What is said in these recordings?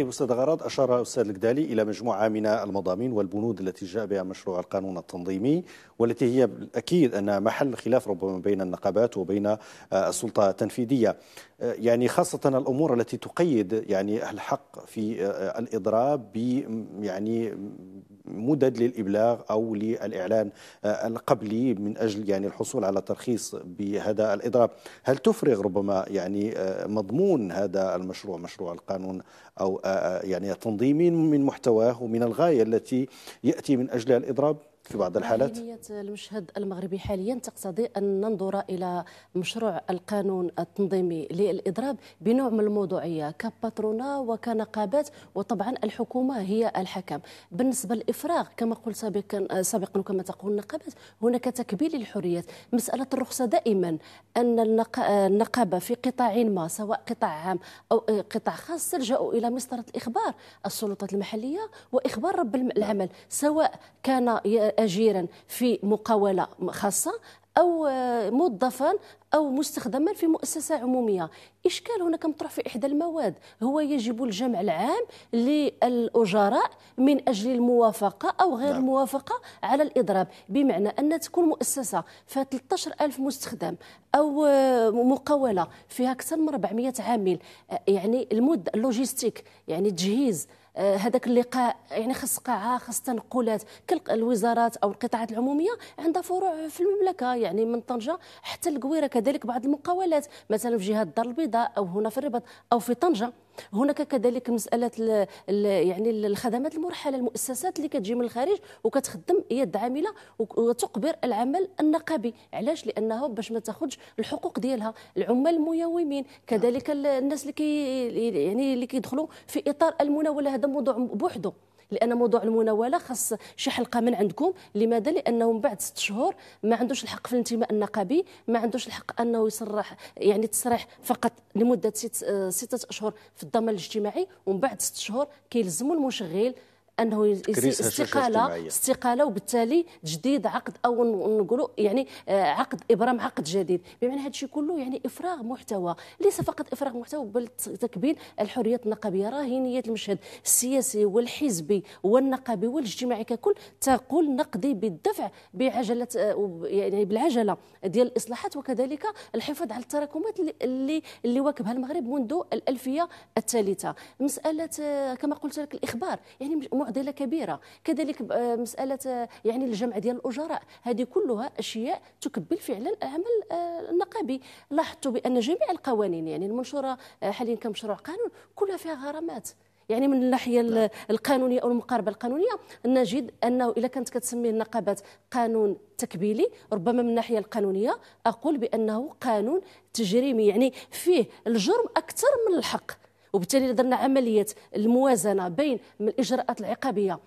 طيب استاذ غراض اشار استاذ الكدالي الى مجموعه من المضامين والبنود التي جاء بها مشروع القانون التنظيمي والتي هي اكيد انها محل خلاف ربما بين النقابات وبين آه، السلطه التنفيذيه آه، يعني خاصه الامور التي تقيد يعني الحق في آه، الاضراب ب يعني مدد للابلاغ او للاعلان آه، القبلي من اجل يعني الحصول على ترخيص بهذا الاضراب، هل تفرغ ربما يعني آه، مضمون هذا المشروع مشروع القانون او آه، يعني التنظيمي من محتواه ومن الغايه التي ياتي من اجلها الاضراب؟ في بعض الحالات المشهد المغربي حاليا تقتضي أن ننظر إلى مشروع القانون التنظيمي للإضراب بنوع من الموضوعية كباترونا وكنقابات وطبعا الحكومة هي الحكم بالنسبة للإفراغ كما قلت سابقا, سابقا وكما تقول النقابات هناك تكبيل للحريات مسألة الرخصة دائما أن النقابة في قطاع ما سواء قطاع عام أو آه، قطاع خاص تلجأ إلى مسطرة الإخبار السلطات المحلية وإخبار رب العمل سواء كان أجيرا في مقاولة خاصة أو آه، موظفا أو مستخدما في مؤسسة عمومية إشكال هناك مطروح في إحدى المواد هو يجب الجمع العام للأجراء من أجل الموافقة أو غير نعم. الموافقة على الإضراب بمعنى أن تكون مؤسسة فيها 13 ألف مستخدم أو آه، مقاولة فيها أكثر من 400 عامل آه، يعني المدة اللوجيستيك يعني تجهيز آه، هذاك اللقاء يعني خص قاعه خص تنقلات كل الوزارات او القطاعات العموميه عندها فروع في المملكه يعني من طنجه حتى القويره كذلك بعض المقاولات مثلا في جهه الدار البيضاء او هنا في الرباط او في طنجه هناك كذلك مساله ال الـ يعني الخدمات المرحله المؤسسات اللي كتجي من الخارج وكتخدم يد عامله وتقبر العمل النقابي علاش لانه باش ما تاخذش الحقوق ديالها العمال المياومين كذلك الناس اللي كي يعني اللي كيدخلوا في اطار المناوله هذا موضوع بوحده لان موضوع المناوله خاص شي حلقه من عندكم لماذا لانه من بعد ست شهور ما عندوش الحق في الانتماء النقابي ما عندوش الحق انه يصرح يعني تصريح فقط لمده ست آه، سته اشهر في الضمان الاجتماعي ومن بعد ست شهور كيلزموا المشغل انه استقاله استقاله وبالتالي تجديد عقد او نقولوا يعني آه، عقد ابرام عقد جديد بمعنى هذا الشيء كله يعني افراغ محتوى ليس فقط افراغ محتوى بل تكبيل الحريات النقابيه راهنيه المشهد السياسي والحزبي والنقابي والاجتماعي ككل تقول نقدي بالدفع بعجله آه، يعني بالعجله ديال الاصلاحات وكذلك الحفاظ على التراكمات اللي اللي واكبها المغرب منذ الالفيه الثالثه مساله آه، كما قلت لك الاخبار يعني معضله كبيره كذلك آه، مساله آه، يعني الجمع ديال الاجراء هذه كلها اشياء تكبل فعلا العمل آه، النقابي لاحظت بان جميع القوانين يعني المنشوره حاليا كمشروع قانون كلها فيها غرامات يعني من الناحيه نعم. القانونيه او المقاربه القانونيه نجد انه اذا كانت كتسميه النقابات قانون تكبيلي ربما من الناحيه القانونيه اقول بانه قانون تجريمي يعني فيه الجرم اكثر من الحق وبالتالي درنا عمليه الموازنه بين من الاجراءات العقابيه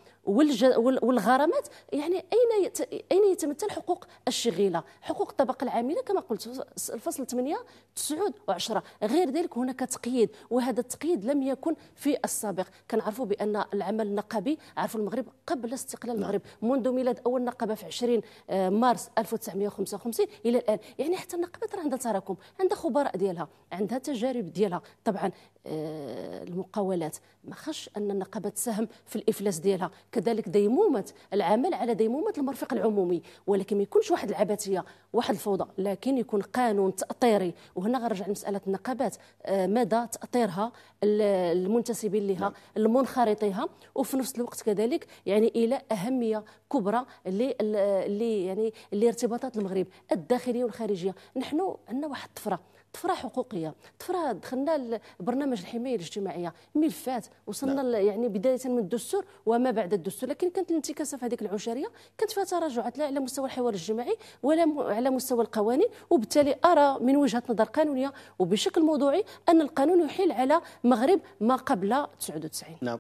والغرامات يعني اين اين يتمثل حقوق الشغيله حقوق الطبقه العامله كما قلت الفصل 8 9 و10 غير ذلك هناك تقييد وهذا التقييد لم يكن في السابق كنعرفوا بان العمل النقابي عرفوا المغرب قبل استقلال نعم. المغرب منذ ميلاد اول نقابه في 20 آه، مارس 1955 الى الان يعني حتى النقابات راه عندها تراكم عندها خبراء ديالها عندها تجارب ديالها طبعا آه، المقاولات ما خش ان النقابه تساهم في الافلاس ديالها كذلك ديمومه العمل على ديمومه المرفق العمومي ولكن ما يكونش واحد العبثيه واحد الفوضى لكن يكون قانون تاطيري وهنا غنرجع لمساله النقابات آه، مدى تاطيرها المنتسبين لها نعم. المنخرطيها وفي نفس الوقت كذلك يعني الى اهميه كبرى اللي يعني لارتباطات المغرب الداخليه والخارجيه نحن عندنا واحد الطفره طفره حقوقيه طفره دخلنا لبرنامج الحمايه الاجتماعيه ملفات وصلنا نعم. لا. يعني بدايه من الدستور وما بعد الدستور لكن كانت الانتكاسه في هذيك العشريه كانت فيها تراجعات لا على مستوى الحوار الجماعي ولا على مستوى القوانين وبالتالي ارى من وجهه نظر قانونيه وبشكل موضوعي ان القانون يحيل على المغرب ما قبل 99 نعم